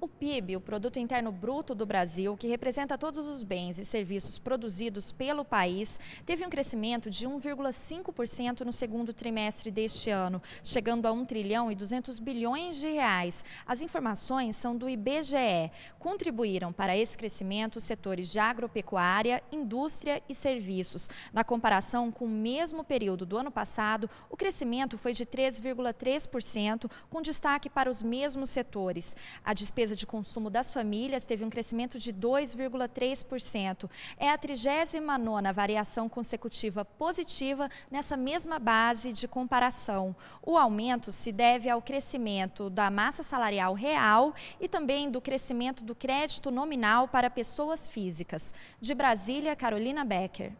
O PIB, o Produto Interno Bruto do Brasil, que representa todos os bens e serviços produzidos pelo país, teve um crescimento de 1,5% no segundo trimestre deste ano, chegando a 1 trilhão e 200 bilhões de reais. As informações são do IBGE. Contribuíram para esse crescimento os setores de agropecuária, indústria e serviços. Na comparação com o mesmo período do ano passado, o crescimento foi de 3,3%, com destaque para os mesmos setores. A despesa despesa de consumo das famílias teve um crescimento de 2,3%. É a 39 variação consecutiva positiva nessa mesma base de comparação. O aumento se deve ao crescimento da massa salarial real e também do crescimento do crédito nominal para pessoas físicas. De Brasília, Carolina Becker.